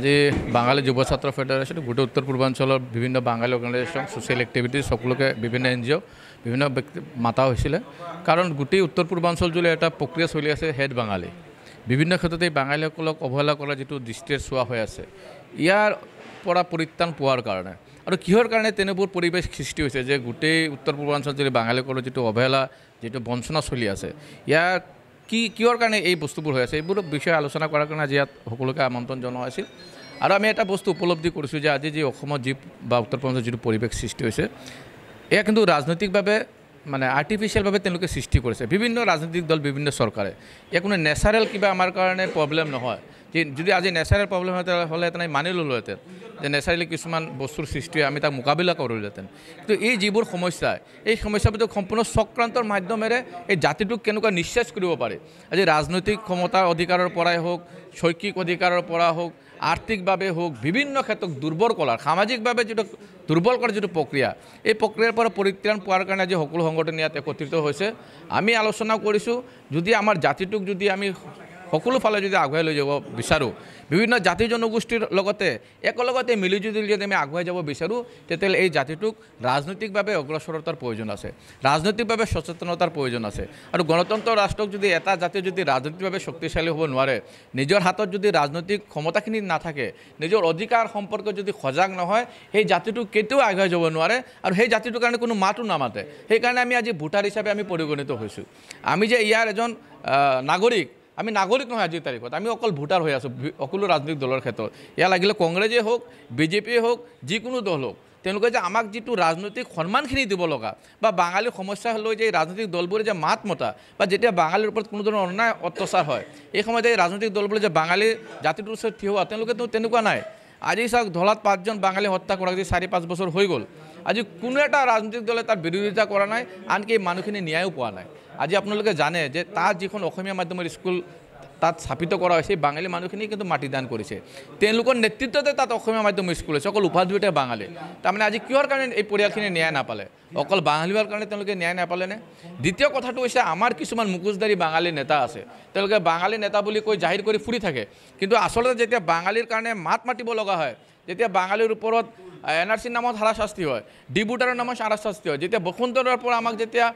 আজি বাঙালী যুব ছাত্ৰ ফেডাৰেশ্যন গোটেই উত্তৰ পূৰ্বাঞ্চলৰ বিভিন্ন বাঙালী অৰ্গেনাইজেশ্যন ছ'চিয়েল এক্টিভিটি সকলোকে বিভিন্ন এন জি অ' বিভিন্ন ব্যক্তি মাতা হৈছিলে কাৰণ গোটেই উত্তৰ পূৰ্বাঞ্চল জুলি এটা প্ৰক্ৰিয়া চলি আছে হেড বাঙালী বিভিন্ন ক্ষেত্ৰতে এই বাঙালীসকলক অৱহেলা কৰা যিটো দৃষ্টিৰে চোৱা হৈ আছে ইয়াৰ পৰা পৰিত্ৰাণ পোৱাৰ কাৰণে আৰু কিহৰ কাৰণে তেনেবোৰ পৰিৱেশ সৃষ্টি হৈছে যে গোটেই উত্তৰ পূৰ্বাঞ্চল জুলি বাঙালীসকলৰ যিটো অৱহেলা যিটো বঞ্চনা চলি আছে ইয়াৰ কি কিয়ৰ কাৰণে এই বস্তুবোৰ হৈ আছে এইবোৰ বিষয়ে আলোচনা কৰাৰ কাৰণে আজি ইয়াত সকলোকে আমন্ত্ৰণ জনোৱা হৈছিল আৰু আমি এটা বস্তু উপলব্ধি কৰিছোঁ যে আজি যি অসমত যি বা উত্তৰ পূৰ্বাঞ্চলত যিটো পৰিৱেশ সৃষ্টি হৈছে এয়া কিন্তু ৰাজনৈতিকভাৱে মানে আৰ্টিফিচিয়েলভাৱে তেওঁলোকে সৃষ্টি কৰিছে বিভিন্ন ৰাজনৈতিক দল বিভিন্ন চৰকাৰে ইয়াৰ কোনো নেচাৰেল কিবা আমাৰ কাৰণে প্ৰব্লেম নহয় যদি আজি নেচাৰেল প্ৰব্লেম হয় আমি মানি ল'লোহেঁতেন যে নেচাৰেলি কিছুমান বস্তুৰ সৃষ্টি হয় আমি তাক মোকাবিলা কৰিলোহেঁতেন কিন্তু এই যিবোৰ সমস্যা এই সমস্যাবোৰ সম্পূৰ্ণ চক্ৰান্তৰ মাধ্যমেৰে এই জাতিটোক কেনেকুৱা নিঃশ্বাস কৰিব পাৰে আজি ৰাজনৈতিক ক্ষমতাৰ অধিকাৰৰ পৰাই হওক শৈক্ষিক অধিকাৰৰ পৰা হওক আৰ্থিকভাৱে হওক বিভিন্ন ক্ষেত্ৰত দুৰ্বল কৰাৰ সামাজিকভাৱে যিটো দুৰ্বল কৰাৰ যিটো প্ৰক্ৰিয়া এই প্ৰক্ৰিয়াৰ পৰা পৰিত্ৰাণ পোৱাৰ কাৰণে আজি সকলো সংগঠন ইয়াত একত্ৰিত হৈছে আমি আলোচনা কৰিছোঁ যদি আমাৰ জাতিটোক যদি আমি ফালে যদি আগুৱাই লৈ যাব বিচাৰোঁ বিভিন্ন জাতি জনগোষ্ঠীৰ লগতে একেলগতে মিলিজুলি যদি আমি আগুৱাই যাব বিচাৰোঁ তেতিয়াহ'লে এই জাতিটোক ৰাজনৈতিকভাৱে অগ্ৰসৰতাৰ প্ৰয়োজন আছে ৰাজনৈতিকভাৱে সচেতনতাৰ প্ৰয়োজন আছে আৰু গণতন্ত্ৰ ৰাষ্ট্ৰক যদি এটা জাতি যদি ৰাজনৈতিকভাৱে শক্তিশালী হ'ব নোৱাৰে নিজৰ হাতত যদি ৰাজনৈতিক ক্ষমতাখিনি নাথাকে নিজৰ অধিকাৰ সম্পৰ্ক যদি সজাগ নহয় সেই জাতিটোক কেতিয়াও আগুৱাই যাব নোৱাৰে আৰু সেই জাতিটোৰ কাৰণে কোনো মাতো নামাতে সেইকাৰণে আমি আজি ভোটাৰ হিচাপে আমি পৰিগণিত হৈছোঁ আমি যে ইয়াৰ এজন নাগৰিক আমি নাগৰিক নহয় আজিৰ তাৰিখত আমি অকল ভোটাৰ হৈ আছোঁ সকলো ৰাজনৈতিক দলৰ ক্ষেত্ৰত ইয়াৰ লাগিলে কংগ্রেসে হোক বিজেপিয়ে হওক যিকোনো দল হওক তেওঁলোকে যে আমাক যিটো ৰাজনৈতিক সন্মানখিনি দিব লগা বা বাঙালী সমস্যা হ'লেও যে ৰাজনৈতিক দলবোৰে যে মাত মতা বা যেতিয়া বাঙালীৰ ওপৰত কোনো ধৰণৰ অন্যায় অত্যাচাৰ হয় এই সময়তে এই ৰাজনৈতিক দলবোৰে যে বাঙালী জাতিটোৰ ওচৰত থিয় হোৱা তেওঁলোকেতো তেনেকুৱা নাই আজি চাওক ধলাত পাঁচজন বাঙালী হত্যা কৰা যদি চাৰি পাঁচ বছৰ হৈ গ'ল আজি কোনো এটা ৰাজনৈতিক দলে তাৰ বিৰোধিতা কৰা নাই আনকি মানুহখিনি ন্যায়ো পোৱা নাই আজি আপোনালোকে জানে যে তাত যিখন অসমীয়া মাধ্যমৰ স্কুল তাত স্থাপিত কৰা হৈছে বাঙালী মানুহখিনি কিন্তু মাটি কৰিছে তেওঁলোকৰ নেতৃত্বতে তাত অসমীয়া মাধ্যম স্কুল হৈছে অকল উপাধিতে বাঙালী তাৰমানে আজি কিহৰ কাৰণে এই পৰিয়ালখিনি ন্যায় নাপালে অকল বাঙালীৰ কাৰণে তেওঁলোকে ন্যায় নাপালেনে দ্বিতীয় কথাটো হৈছে আমাৰ কিছুমান মুকুজদাৰী বাঙালী নেতা আছে তেওঁলোকে বাঙালী নেতা বুলি কৈ জাহিৰ কৰি ফুৰি থাকে কিন্তু আচলতে যেতিয়া বাঙালীৰ কাৰণে মাত মাতিব লগা হয় তেতিয়া বাঙালীৰ ওপৰত এন আৰ চিৰ নামত হাৰাশাস্তি হয় ডিব্ৰুটাৰৰ নামত হাৰাশাস্তি হয় যেতিয়া বসুন্তৰাৰ পৰা আমাক যেতিয়া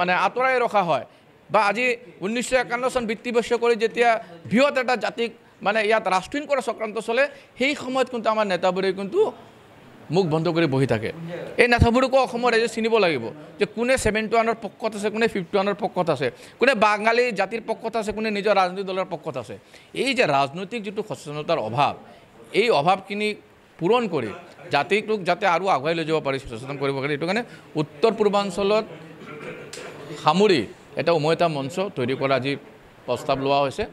মানে আঁতৰাই ৰখা হয় বা আজি ঊনৈছশ একান্ন চন বৃত্তিবৰ্ষ কৰি যেতিয়া বৃহৎ এটা জাতিক মানে ইয়াত ৰাষ্ট্ৰহীন কৰা চক্ৰান্ত চলে সেই সময়ত কিন্তু আমাৰ নেতাবোৰে কিন্তু মুখ বন্ধ কৰি বহি থাকে এই নেতাবোৰকো অসমৰ ৰাইজে চিনিব লাগিব যে কোনে ছেভেণ্টি ওৱানৰ পক্ষত আছে কোনে ফিফটি ওৱানৰ পক্ষত আছে কোনে বাঙালী জাতিৰ পক্ষত আছে কোনে নিজৰ ৰাজনৈতিক দলৰ পক্ষত আছে এই যে ৰাজনৈতিক যিটো সচেতনতাৰ অভাৱ এই অভাৱখিনি পূৰণ কৰি জাতিটোক যাতে আৰু আগুৱাই লৈ যাব পাৰি সচেতন কৰিব পাৰি সেইটো কাৰণে উত্তৰ পূৰ্বাঞ্চলত সামৰি এটা উমৈতা মঞ্চ তৈৰি কৰা আজি প্ৰস্তাৱ লোৱা হৈছে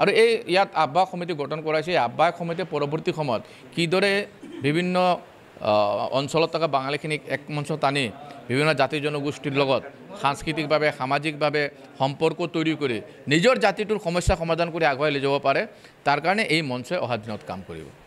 আৰু এই ইয়াত আহ্বায়ক সমিতি গঠন কৰা হৈছে এই আহ্বায়ক সমিতিয়ে পৰৱৰ্তী সময়ত কিদৰে বিভিন্ন অঞ্চলত থকা বাঙালীখিনিক এক মঞ্চ টানি বিভিন্ন জাতি জনগোষ্ঠীৰ লগত সাংস্কৃতিকভাৱে সামাজিকভাৱে সম্পৰ্ক তৈৰি কৰি নিজৰ জাতিটোৰ সমস্যা সমাধান কৰি আগুৱাই লৈ যাব পাৰে তাৰ কাৰণে এই মঞ্চই অহা দিনত কাম কৰিব